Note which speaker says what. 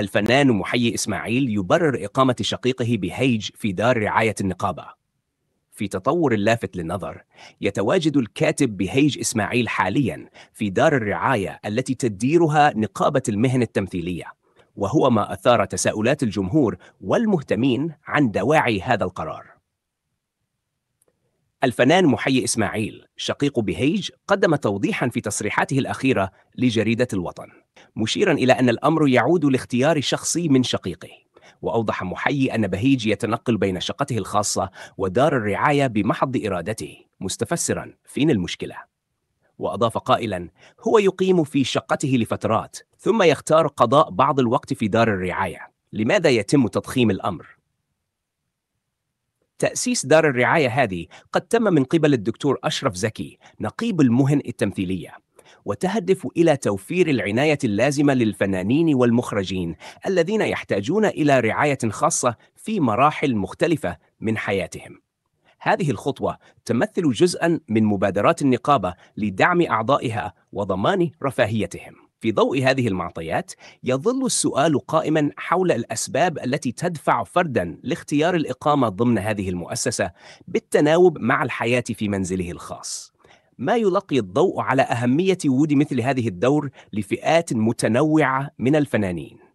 Speaker 1: الفنان محيي إسماعيل يبرر إقامة شقيقه بهيج في دار رعاية النقابة في تطور لافت للنظر يتواجد الكاتب بهيج إسماعيل حاليا في دار الرعاية التي تديرها نقابة المهن التمثيلية وهو ما أثار تساؤلات الجمهور والمهتمين عن دواعي هذا القرار الفنان محيي إسماعيل شقيق بهيج قدم توضيحا في تصريحاته الأخيرة لجريدة الوطن مشيرا إلى أن الأمر يعود لاختيار شخصي من شقيقه وأوضح محيي أن بهيج يتنقل بين شقته الخاصة ودار الرعاية بمحض إرادته مستفسرا فين المشكلة؟ وأضاف قائلا هو يقيم في شقته لفترات ثم يختار قضاء بعض الوقت في دار الرعاية لماذا يتم تضخيم الأمر؟ تأسيس دار الرعاية هذه قد تم من قبل الدكتور أشرف زكي نقيب المهن التمثيلية وتهدف إلى توفير العناية اللازمة للفنانين والمخرجين الذين يحتاجون إلى رعاية خاصة في مراحل مختلفة من حياتهم. هذه الخطوة تمثل جزءًا من مبادرات النقابة لدعم أعضائها وضمان رفاهيتهم. في ضوء هذه المعطيات يظل السؤال قائما حول الاسباب التي تدفع فردا لاختيار الاقامه ضمن هذه المؤسسه بالتناوب مع الحياه في منزله الخاص ما يلقي الضوء على أهمية وجود مثل هذه الدور لفئات متنوعة من الفنانين